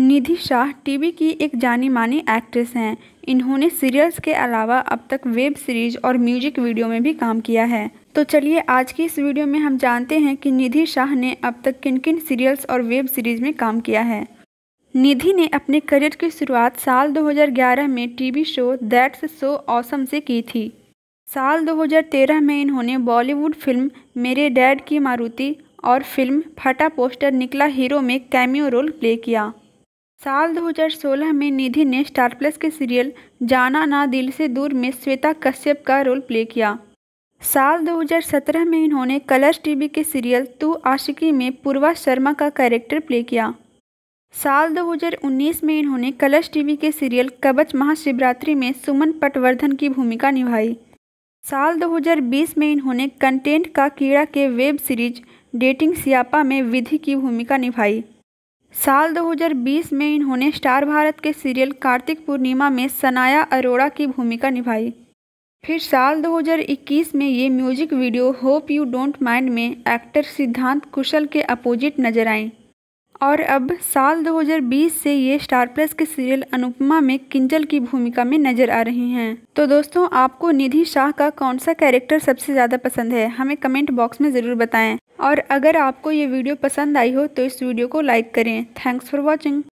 निधि Shah TV की एक जानी मानी एक्ट्रेस हैं इन्होंने सीरियल्स के अलावा अब तक वेब सीरीज और म्यूजिक वीडियो में भी काम किया है तो चलिए आज की इस वीडियो में हम जानते हैं कि निधि शाह ने अब तक किन किन सीरियल्स और वेब सीरीज में काम किया है निधि ने अपने करियर की शुरुआत साल 2011 में TV show that's so awesome से की थी साल 2013 में इन्होंने बॉलीवुड फिल्म मेरे डैड की मारुति और फिल्म फटा पोस्टर निकला हीरो में कैमियो रोल प्ले किया साल 2016 में निधि ने स्टार प्लस के सीरियल जाना ना दिल से दूर में श्वेता कश्यप का रोल प्ले किया साल 2017 में इन्होंने कलर्स टीवी के सीरियल तू आशिकी में पूर्वा शर्मा का कैरेक्टर प्ले किया साल 2019 में इन्होंने कलर्स टीवी के सीरियल कबच महाशिवरात्रि में सुमन पटवर्धन की भूमिका निभाई साल 2020 में इन्होंने कंटेंट का कीड़ा के वेब सीरीज डेटिंग सियापा में विधि की भूमिका निभाई साल 2020 में इन्होंने स्टार भारत के सीरियल कार्तिक पूर्णिमा में सनाया अरोड़ा की भूमिका निभाई फिर साल 2021 में ये music video hope you don't mind में एक्टर सिद्धांत कुशल के अपोजिट नजर आए और अब साल 2020 से ये स्टार प्लस के सीरियल अनुपमा में किंजल की भूमिका में नजर आ रही हैं तो दोस्तों आपको निधि शाह का कौन सा कैरेक्टर सबसे ज़्यादा पसंद है हमें कमेंट बॉक्स में ज़रूर बताएं और अगर आपको ये वीडियो पसंद आई हो तो इस वीडियो को लाइक करें थैंक्स फॉर वॉचिंग